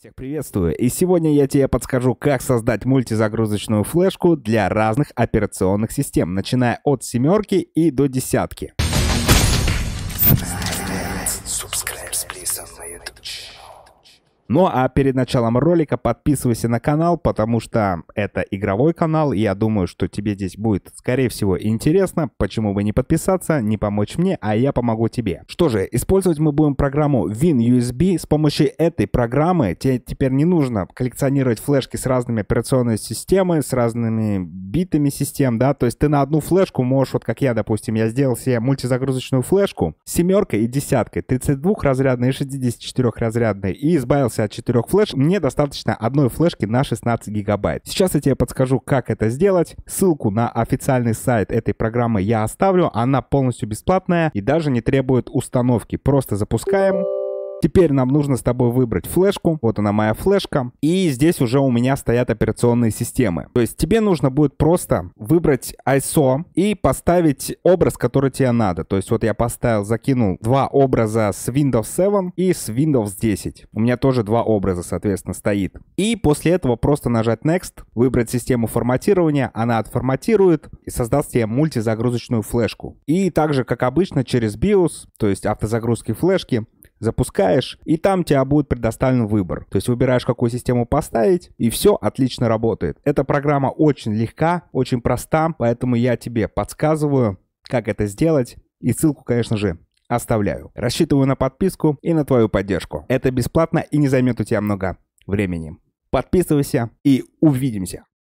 Всех приветствую, и сегодня я тебе подскажу, как создать мультизагрузочную флешку для разных операционных систем, начиная от семерки и до десятки. Ну а перед началом ролика подписывайся на канал, потому что это игровой канал, и я думаю, что тебе здесь будет, скорее всего, интересно, почему бы не подписаться, не помочь мне, а я помогу тебе. Что же, использовать мы будем программу WinUSB. С помощью этой программы тебе теперь не нужно коллекционировать флешки с разными операционными системами, с разными битами систем, да, то есть ты на одну флешку можешь, вот как я, допустим, я сделал себе мультизагрузочную флешку семеркой и десяткой, 32-разрядной и 64-разрядной, и избавился 64 флеш, мне достаточно одной флешки на 16 гигабайт. Сейчас я тебе подскажу, как это сделать. Ссылку на официальный сайт этой программы я оставлю. Она полностью бесплатная и даже не требует установки. Просто запускаем. Теперь нам нужно с тобой выбрать флешку. Вот она моя флешка. И здесь уже у меня стоят операционные системы. То есть тебе нужно будет просто выбрать ISO и поставить образ, который тебе надо. То есть вот я поставил, закинул два образа с Windows 7 и с Windows 10. У меня тоже два образа, соответственно, стоит. И после этого просто нажать Next, выбрать систему форматирования. Она отформатирует и создаст тебе мультизагрузочную флешку. И также, как обычно, через BIOS, то есть автозагрузки флешки, запускаешь, и там тебе будет предоставлен выбор. То есть выбираешь, какую систему поставить, и все отлично работает. Эта программа очень легка, очень проста, поэтому я тебе подсказываю, как это сделать. И ссылку, конечно же, оставляю. Рассчитываю на подписку и на твою поддержку. Это бесплатно и не займет у тебя много времени. Подписывайся и увидимся.